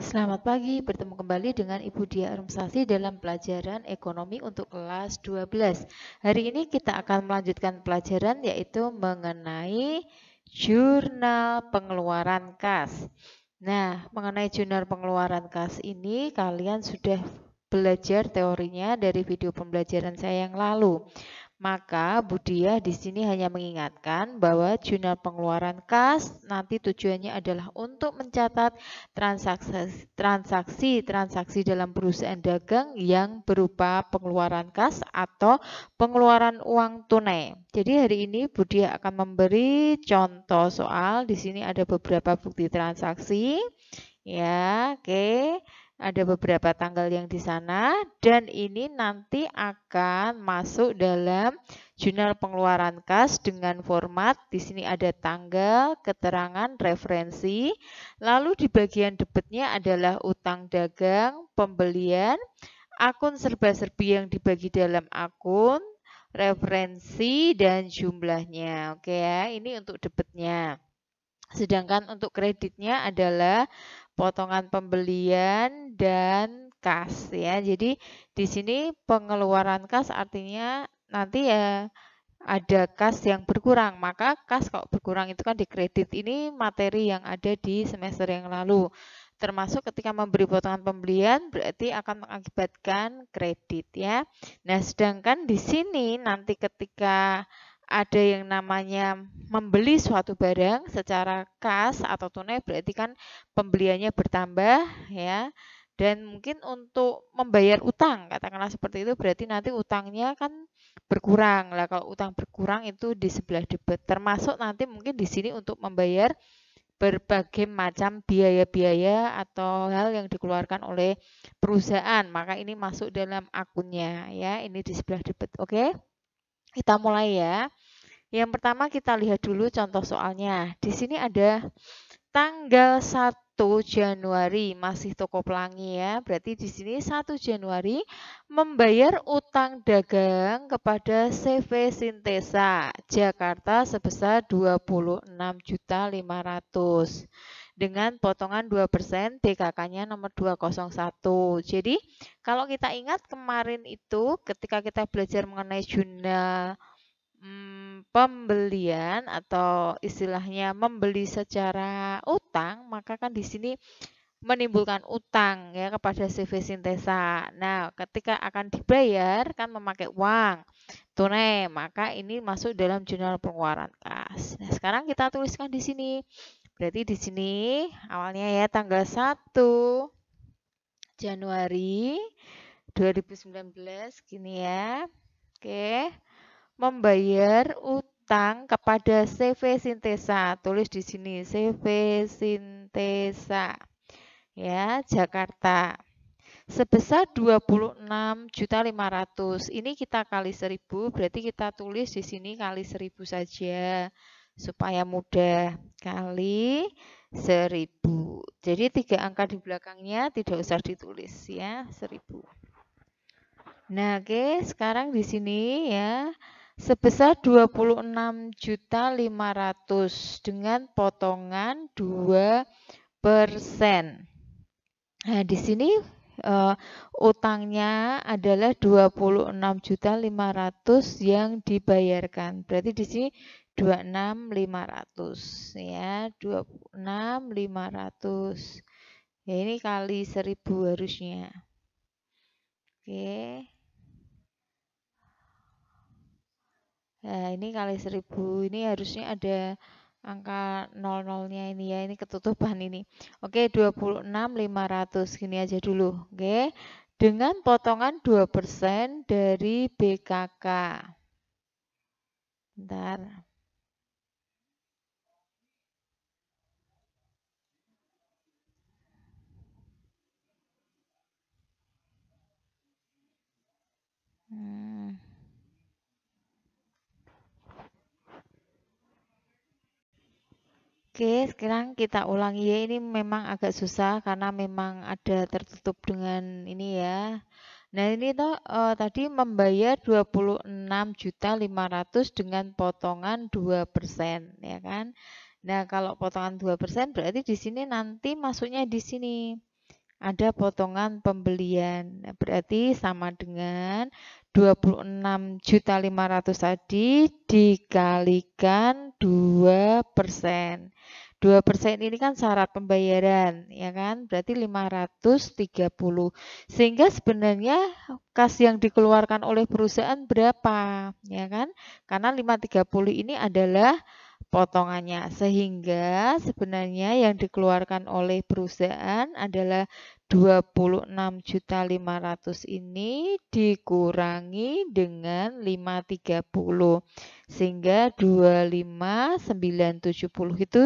Selamat pagi, bertemu kembali dengan Ibu Dia Arumsasi dalam pelajaran ekonomi untuk kelas 12. Hari ini kita akan melanjutkan pelajaran yaitu mengenai jurnal pengeluaran kas. Nah, mengenai jurnal pengeluaran kas ini kalian sudah belajar teorinya dari video pembelajaran saya yang lalu. Maka Budiah di sini hanya mengingatkan bahwa jurnal pengeluaran kas nanti tujuannya adalah untuk mencatat transaksi-transaksi dalam perusahaan dagang yang berupa pengeluaran kas atau pengeluaran uang tunai. Jadi hari ini Budiah akan memberi contoh soal. Di sini ada beberapa bukti transaksi. Ya, oke. Okay. Ada beberapa tanggal yang di sana dan ini nanti akan masuk dalam jurnal pengeluaran kas dengan format di sini ada tanggal, keterangan, referensi. Lalu di bagian debitnya adalah utang dagang, pembelian, akun serba-serbi yang dibagi dalam akun, referensi dan jumlahnya. Oke ya, ini untuk debitnya. Sedangkan untuk kreditnya adalah potongan pembelian dan kas ya. Jadi di sini pengeluaran kas artinya nanti ya ada kas yang berkurang. Maka kas kalau berkurang itu kan di kredit ini materi yang ada di semester yang lalu. Termasuk ketika memberi potongan pembelian berarti akan mengakibatkan kredit ya. Nah, sedangkan di sini nanti ketika ada yang namanya membeli suatu barang secara kas atau tunai berarti kan pembeliannya bertambah ya dan mungkin untuk membayar utang katakanlah seperti itu berarti nanti utangnya kan berkurang lah kalau utang berkurang itu di sebelah debit termasuk nanti mungkin di sini untuk membayar berbagai macam biaya-biaya atau hal yang dikeluarkan oleh perusahaan maka ini masuk dalam akunnya ya ini di sebelah debit oke okay? Kita mulai ya. Yang pertama kita lihat dulu contoh soalnya. Di sini ada tanggal 1 Januari, masih toko pelangi ya. Berarti di sini 1 Januari membayar utang dagang kepada CV Sintesa Jakarta sebesar 26.500 dengan potongan 2% DKK-nya nomor 201. Jadi, kalau kita ingat kemarin itu ketika kita belajar mengenai jurnal hmm, pembelian atau istilahnya membeli secara utang, maka kan di sini menimbulkan utang ya kepada CV sintesa. Nah, ketika akan dibayar kan memakai uang tunai, maka ini masuk dalam jurnal pengeluaran kas. Nah, sekarang kita tuliskan di sini Berarti di sini awalnya ya tanggal 1 Januari 2019 gini ya. Oke. Membayar utang kepada CV Sintesa. Tulis di sini CV Sintesa. Ya, Jakarta sebesar 26.500. Ini kita kali 1000, berarti kita tulis di sini kali 1000 saja supaya mudah kali 1000. Jadi tiga angka di belakangnya tidak usah ditulis ya, 1000. Nah, oke, sekarang di sini ya sebesar 26.500 dengan potongan 2 persen. Nah, di sini uh, utangnya adalah 26.500 yang dibayarkan. Berarti di sini 26.500 ya, 26.500. Ya ini kali 1000 harusnya. Oke. Nah, ini kali 1000 ini harusnya ada angka 00-nya ini ya. Ini ketutupan ini. Oke, 26.500. Gini aja dulu. Oke. Dengan potongan 2% dari BKK. Bentar. Hmm. Oke, sekarang kita ulangi ya. Ini memang agak susah karena memang ada tertutup dengan ini ya. Nah, ini toh uh, tadi membayar 26.500 dengan potongan 2%, ya kan? Nah, kalau potongan 2% berarti di sini nanti masuknya di sini ada potongan pembelian. Nah, berarti sama dengan juta 26.500 tadi dikalikan 2 persen. 2 persen ini kan syarat pembayaran, ya kan? Berarti 530. Sehingga sebenarnya kas yang dikeluarkan oleh perusahaan berapa, ya kan? Karena 530 ini adalah potongannya. Sehingga sebenarnya yang dikeluarkan oleh perusahaan adalah 26.500 ini dikurangi dengan 530 sehingga 25970 itu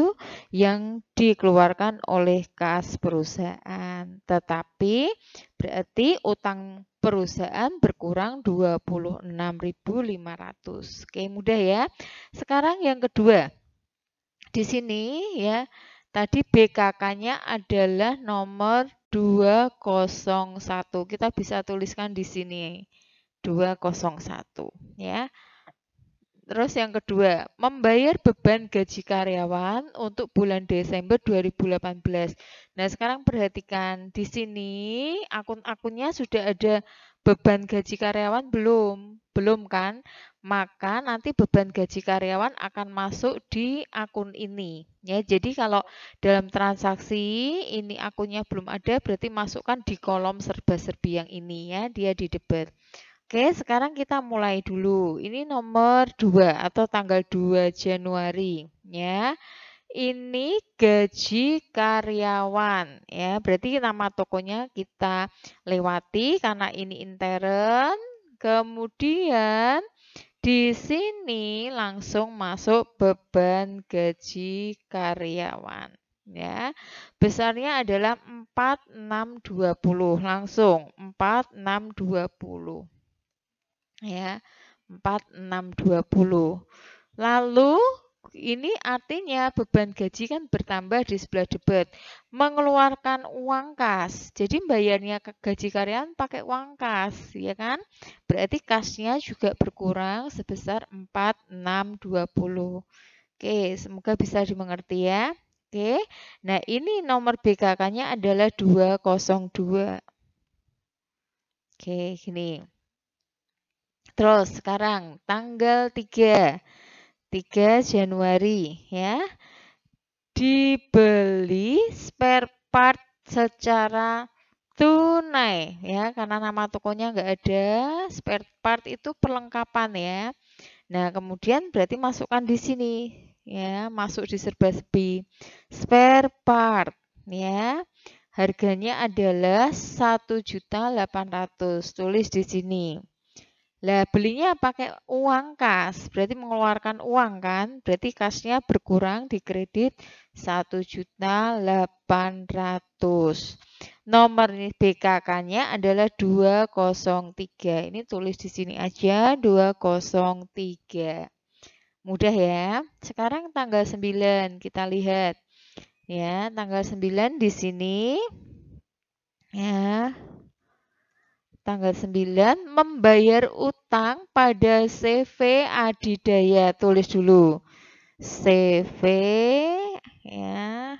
yang dikeluarkan oleh kas perusahaan. Tetapi berarti utang perusahaan berkurang 26.500. Oke, mudah ya. Sekarang yang kedua. Di sini ya, tadi BKK-nya adalah nomor 201. Kita bisa tuliskan di sini 201 ya. Terus yang kedua, membayar beban gaji karyawan untuk bulan Desember 2018. Nah, sekarang perhatikan di sini akun-akunnya sudah ada beban gaji karyawan belum? Belum kan? maka nanti beban gaji karyawan akan masuk di akun ini ya. Jadi kalau dalam transaksi ini akunnya belum ada berarti masukkan di kolom serba-serbi yang ini ya, dia di debit. Oke, sekarang kita mulai dulu. Ini nomor 2 atau tanggal 2 Januari ya. Ini gaji karyawan ya. Berarti nama tokonya kita lewati karena ini intern. Kemudian di sini langsung masuk beban gaji karyawan ya. Besarnya adalah 4620 langsung 4620. Ya, 4620. Lalu ini artinya beban gaji kan bertambah di sebelah debat. Mengeluarkan uang kas. Jadi bayarnya gaji karyawan pakai uang kas, ya kan? Berarti kasnya juga berkurang sebesar 4620. Oke, semoga bisa dimengerti ya. Oke. Nah, ini nomor BKK-nya adalah 202. Oke, gini. Terus sekarang tanggal 3. 3 Januari ya dibeli spare part secara tunai ya karena nama tokonya enggak ada spare part itu perlengkapan ya nah kemudian berarti masukkan di sini ya masuk di serba sepi. spare part ya harganya adalah 1.800 tulis di sini lah belinya pakai uang kas, berarti mengeluarkan uang kan? Berarti kasnya berkurang di kredit 1.800. Nomor BKK-nya adalah 203. Ini tulis di sini aja 203. Mudah ya. Sekarang tanggal 9 kita lihat. Ya, tanggal 9 di sini. Ya tanggal 9 membayar utang pada CV Adidaya. Tulis dulu. CV ya.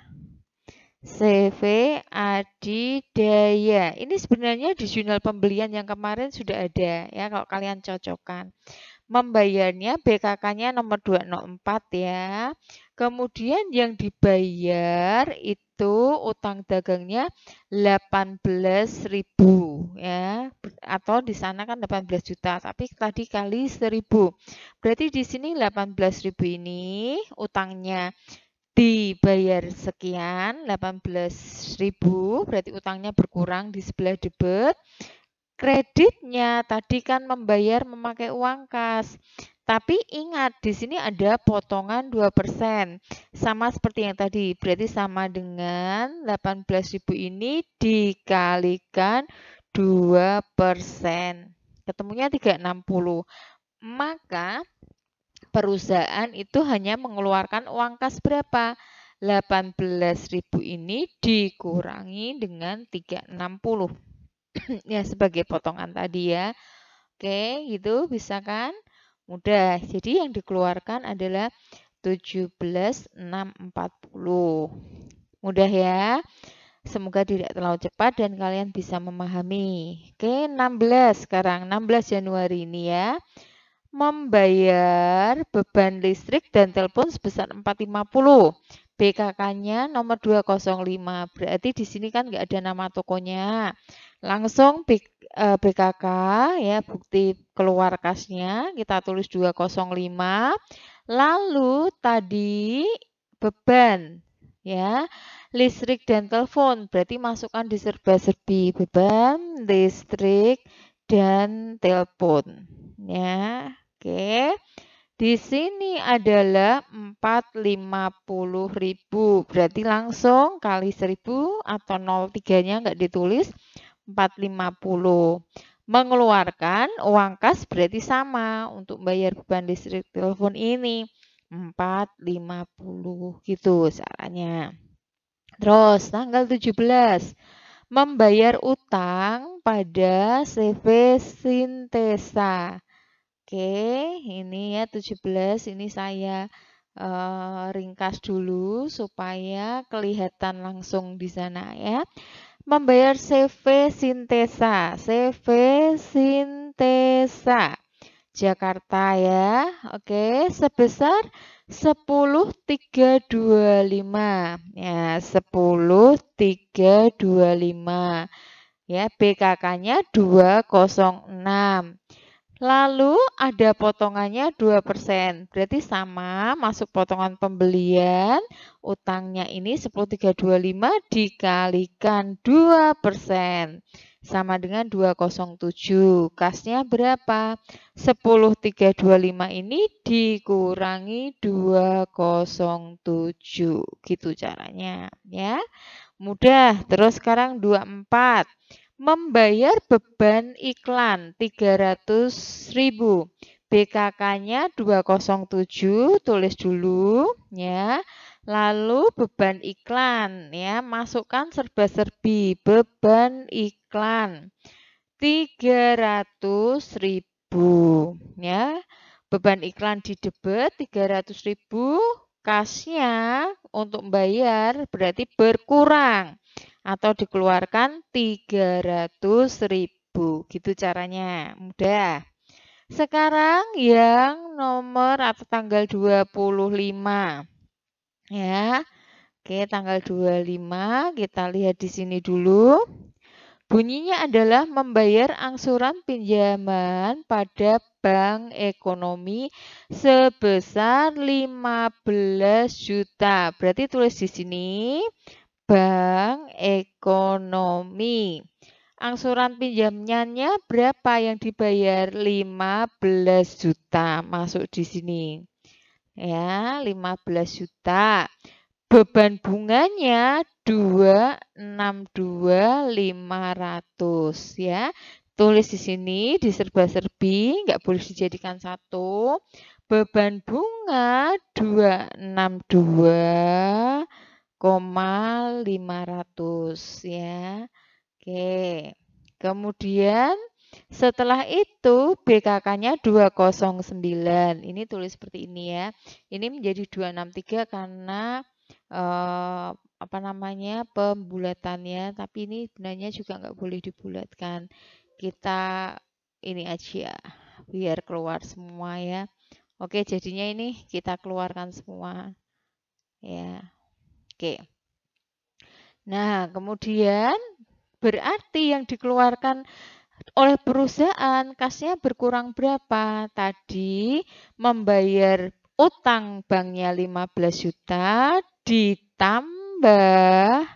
CV Adidaya. Ini sebenarnya di jurnal pembelian yang kemarin sudah ada ya kalau kalian cocokkan. Membayarnya BKK-nya nomor 204 ya. Kemudian yang dibayar itu utang dagangnya 18.000 ya atau di sana kan 18 juta tapi tadi kali 1000 berarti di sini 18.000 ini utangnya dibayar sekian 18.000 berarti utangnya berkurang di sebelah debit kreditnya tadi kan membayar memakai uang kas tapi ingat, di sini ada potongan 2%. Sama seperti yang tadi, berarti sama dengan 18.000 ini dikalikan 2 persen. Ketemunya 360. Maka perusahaan itu hanya mengeluarkan uang kas berapa? 18.000 ini dikurangi dengan 360. ya sebagai potongan tadi ya. Oke, gitu bisa kan? Mudah. Jadi yang dikeluarkan adalah 17.640. Mudah ya? Semoga tidak terlalu cepat dan kalian bisa memahami. Oke, 16 sekarang. 16 Januari ini ya. Membayar beban listrik dan telepon sebesar 450. BKK-nya nomor 205. Berarti di sini kan nggak ada nama tokonya. Langsung BKK eh, ya bukti keluar kasnya kita tulis 205. Lalu tadi beban ya listrik dan telepon. Berarti masukkan di serba-serbi beban listrik, dan telepon. Ya, oke. Di sini adalah 450 ribu. Berarti langsung kali 1000 atau 03-nya nggak ditulis 450. Mengeluarkan uang kas berarti sama untuk bayar beban listrik telepon ini. 450 gitu caranya. Terus tanggal 17 membayar utang pada CV sintesa. Oke, ini ya 17 ini saya uh, ringkas dulu supaya kelihatan langsung di sana ya. Membayar CV sintesa, CV sintesa Jakarta ya. Oke, sebesar sepuluh tiga dua lima ya 10 tiga dua lima ya BKK-nya dua enam Lalu ada potongannya 2%. Berarti sama masuk potongan pembelian. Utangnya ini 10325 dikalikan 2%. Sama dengan 207. Kasnya berapa? 10325 ini dikurangi 207. Gitu caranya. ya. Mudah. Terus sekarang 24. Membayar beban iklan 300.000 BKK-nya 207, tulis dulu ya. Lalu beban iklan ya, masukkan serba-serbi beban iklan 300.000 ya. Beban iklan di debet 300.000, kasnya untuk bayar berarti berkurang atau dikeluarkan 300 ribu. Gitu caranya, mudah. Sekarang yang nomor atau tanggal 25. Ya. Oke, tanggal 25 kita lihat di sini dulu. Bunyinya adalah membayar angsuran pinjaman pada bank ekonomi sebesar 15 juta. Berarti tulis di sini Bank Ekonomi. Angsuran pinjamnya berapa yang dibayar? 15 juta masuk di sini. Ya, 15 juta. Beban bunganya 262500 ya. Tulis di sini di serba-serbi, nggak boleh dijadikan satu. Beban bunga 262 500 ya. Oke. Kemudian setelah itu BKK-nya 209. Ini tulis seperti ini ya. Ini menjadi 263 karena eh, apa namanya pembulatannya tapi ini sebenarnya juga nggak boleh dibulatkan kita ini aja biar keluar semua ya oke jadinya ini kita keluarkan semua ya Oke. Nah, kemudian berarti yang dikeluarkan oleh perusahaan kasnya berkurang berapa? Tadi membayar utang banknya 15 juta ditambah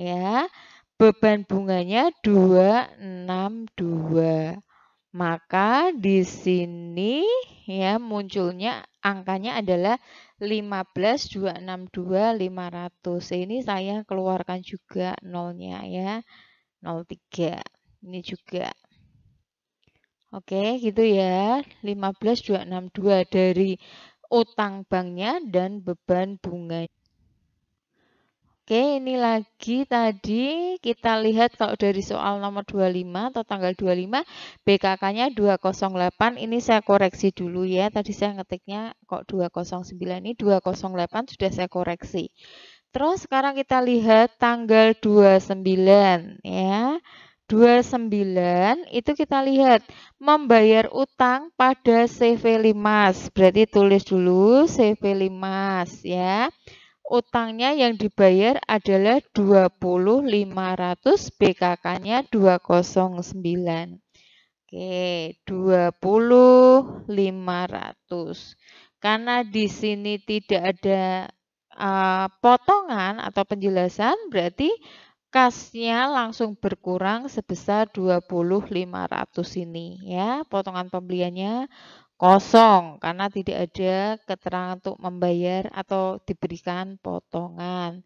ya beban bunganya 262. Maka di sini ya munculnya angkanya adalah ratus Ini saya keluarkan juga nolnya ya. 03. Ini juga. Oke, gitu ya. 15262 dari utang banknya dan beban bunganya. Oke, ini lagi tadi kita lihat kalau dari soal nomor 25 atau tanggal 25, BKK-nya 208. Ini saya koreksi dulu ya. Tadi saya ngetiknya kok 209 ini 208 sudah saya koreksi. Terus sekarang kita lihat tanggal 29 ya. 29 itu kita lihat membayar utang pada CV Limas. Berarti tulis dulu CV Limas ya utangnya yang dibayar adalah 20.500 BKK-nya 209. Oke, 20.500. Karena di sini tidak ada uh, potongan atau penjelasan, berarti kasnya langsung berkurang sebesar 2500 ini ya. Potongan pembeliannya kosong karena tidak ada keterangan untuk membayar atau diberikan potongan.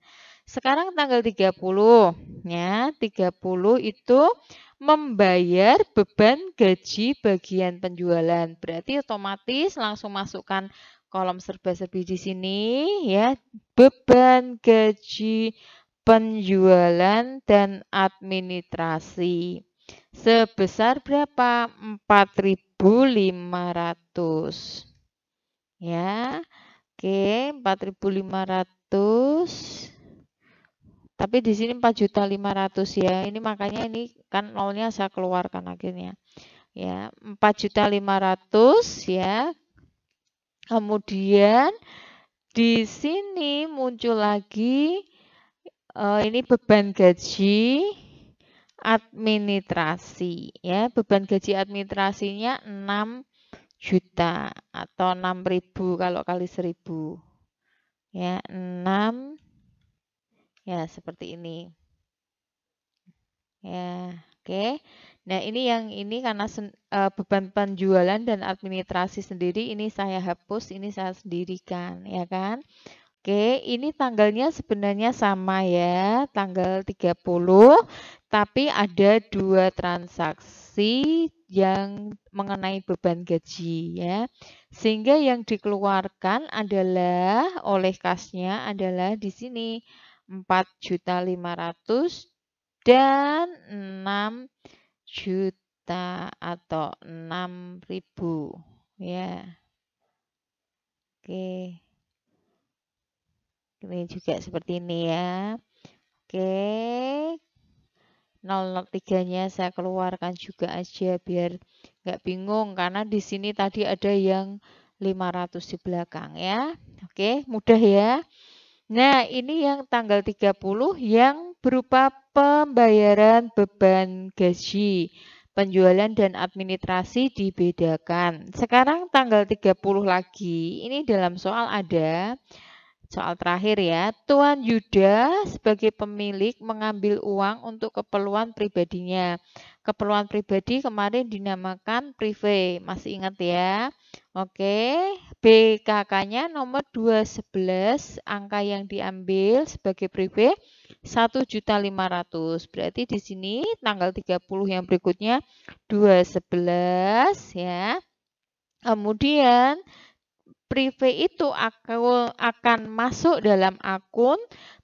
Sekarang tanggal 30 ya, 30 itu membayar beban gaji bagian penjualan. Berarti otomatis langsung masukkan kolom serba-serbi di sini ya, beban gaji penjualan dan administrasi sebesar berapa? 4.500. Ya. Oke, 4.500. Tapi di sini 4.500 ya. Ini makanya ini kan nolnya saya keluarkan akhirnya. Ya, 4.500 ya. Kemudian di sini muncul lagi uh, ini beban gaji administrasi ya beban gaji administrasinya 6 juta atau 6000 kalau kali 1000 ya 6 ya seperti ini ya oke okay. nah ini yang ini karena sen, uh, e, beban penjualan dan administrasi sendiri ini saya hapus ini saya sendirikan ya kan Oke, ini tanggalnya sebenarnya sama ya, tanggal 30, tapi ada dua transaksi yang mengenai beban gaji ya. Sehingga yang dikeluarkan adalah oleh kasnya adalah di sini 4.500 dan 6 juta atau 6.000 ya. Oke ini juga seperti ini ya oke 003 nya saya keluarkan juga aja biar nggak bingung karena di sini tadi ada yang 500 di belakang ya oke mudah ya Nah, ini yang tanggal 30 yang berupa pembayaran beban gaji, penjualan dan administrasi dibedakan. Sekarang tanggal 30 lagi, ini dalam soal ada Soal terakhir ya, Tuan Yuda sebagai pemilik mengambil uang untuk keperluan pribadinya. Keperluan pribadi kemarin dinamakan prive, masih ingat ya. Oke, BKK-nya nomor 211, angka yang diambil sebagai prive 1.500. Berarti di sini tanggal 30 yang berikutnya 211 ya. Kemudian Privé itu aku akan masuk dalam akun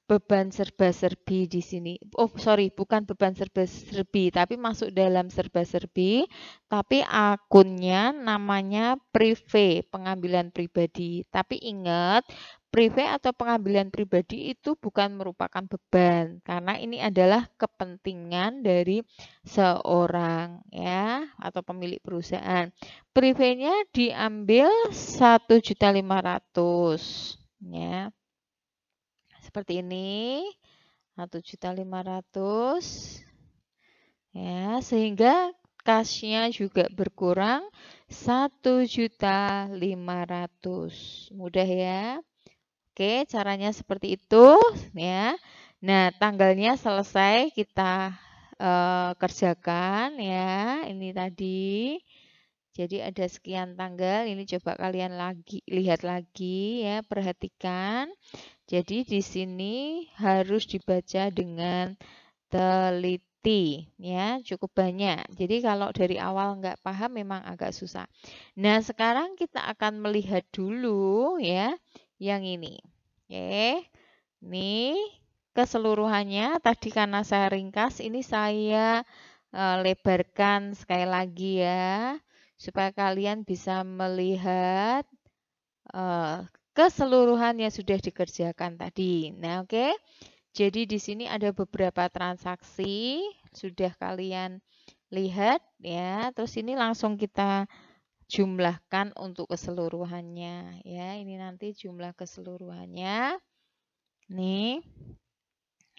beban serba-serbi di sini. Oh, sorry, bukan beban serba-serbi, tapi masuk dalam serba-serbi, tapi akunnya namanya prive, pengambilan pribadi. Tapi ingat, prive atau pengambilan pribadi itu bukan merupakan beban, karena ini adalah kepentingan dari seorang ya atau pemilik perusahaan. Prive-nya diambil satu juta lima ratus, ya seperti ini. 1.500 ya, sehingga kasnya juga berkurang 1.500. Mudah ya? Oke, caranya seperti itu ya. Nah, tanggalnya selesai kita e, kerjakan ya. Ini tadi. Jadi ada sekian tanggal, ini coba kalian lagi lihat lagi ya, perhatikan. Jadi di sini harus dibaca dengan teliti ya, cukup banyak. Jadi kalau dari awal nggak paham memang agak susah. Nah, sekarang kita akan melihat dulu ya yang ini. Oke. Ini keseluruhannya tadi karena saya ringkas ini saya e, lebarkan sekali lagi ya supaya kalian bisa melihat e, keseluruhan yang sudah dikerjakan tadi. Nah, oke. Okay? Jadi di sini ada beberapa transaksi sudah kalian lihat ya. Terus ini langsung kita jumlahkan untuk keseluruhannya ya. Ini nanti jumlah keseluruhannya. Nih.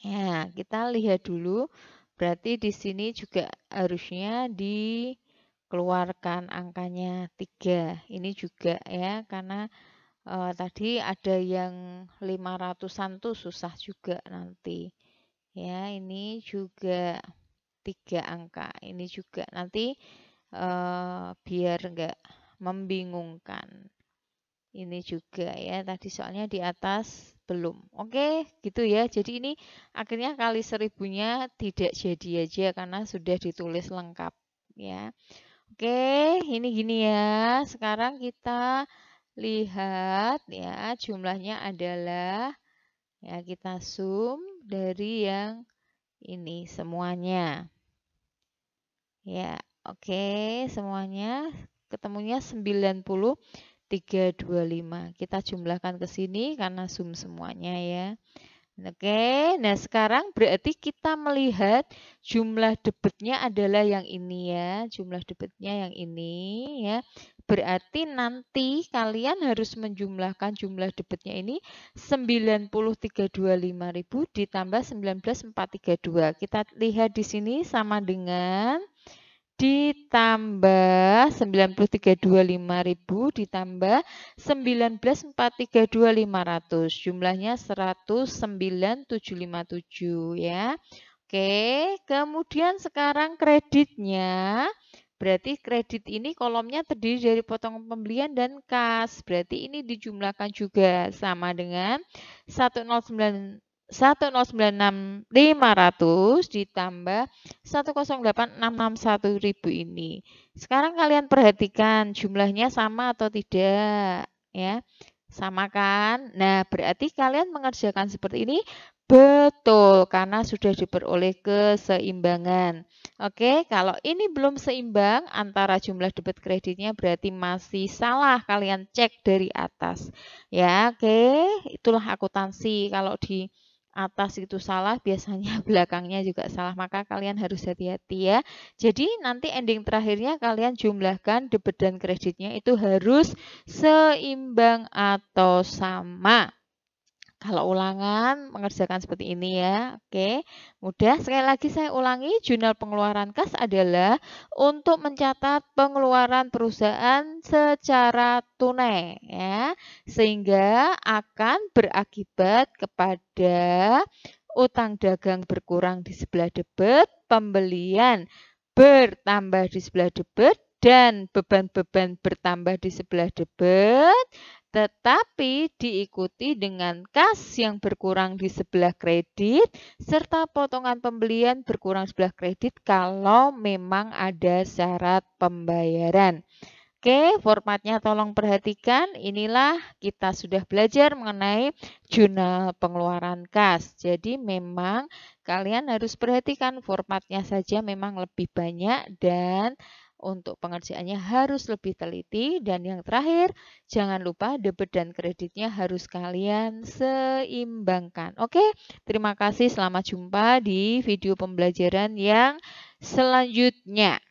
Ya, kita lihat dulu. Berarti di sini juga harusnya dikeluarkan angkanya 3. Ini juga ya karena uh, tadi ada yang 500-an tuh susah juga nanti. Ya, ini juga tiga angka. Ini juga nanti uh, biar enggak membingungkan. Ini juga ya, tadi soalnya di atas belum. Oke, gitu ya. Jadi ini akhirnya kali seribunya tidak jadi aja karena sudah ditulis lengkap ya. Oke, ini gini ya. Sekarang kita lihat ya jumlahnya adalah ya kita sum dari yang ini semuanya. Ya, oke semuanya ketemunya 90325. Kita jumlahkan ke sini karena sum semuanya ya. Oke, nah sekarang berarti kita melihat jumlah debitnya adalah yang ini ya, jumlah debitnya yang ini ya. Berarti nanti kalian harus menjumlahkan jumlah debitnya ini 9325000 ditambah 19432. Kita lihat di sini sama dengan ditambah 9325.000 ditambah 19432.500 jumlahnya 109.757 ya. Oke, kemudian sekarang kreditnya Berarti kredit ini kolomnya terdiri dari potong pembelian dan kas. Berarti ini dijumlahkan juga sama dengan 109 1096500 ditambah 108661000 ini. Sekarang kalian perhatikan jumlahnya sama atau tidak ya. Sama kan? Nah, berarti kalian mengerjakan seperti ini betul karena sudah diperoleh keseimbangan. Oke, kalau ini belum seimbang antara jumlah debit kreditnya berarti masih salah. Kalian cek dari atas. Ya, oke. Itulah akuntansi kalau di atas itu salah, biasanya belakangnya juga salah. Maka kalian harus hati-hati ya. Jadi nanti ending terakhirnya kalian jumlahkan debit dan kreditnya itu harus seimbang atau sama. Kalau ulangan, mengerjakan seperti ini ya. Oke, mudah. Sekali lagi saya ulangi, jurnal pengeluaran kas adalah untuk mencatat pengeluaran perusahaan secara tunai. ya, Sehingga akan berakibat kepada utang dagang berkurang di sebelah debit, pembelian bertambah di sebelah debit, dan beban-beban bertambah di sebelah debit, tetapi diikuti dengan kas yang berkurang di sebelah kredit serta potongan pembelian berkurang sebelah kredit kalau memang ada syarat pembayaran. Oke, formatnya tolong perhatikan. Inilah kita sudah belajar mengenai jurnal pengeluaran kas. Jadi memang kalian harus perhatikan formatnya saja memang lebih banyak dan untuk pengerjaannya harus lebih teliti. Dan yang terakhir, jangan lupa debit dan kreditnya harus kalian seimbangkan. Oke, terima kasih. Selamat jumpa di video pembelajaran yang selanjutnya.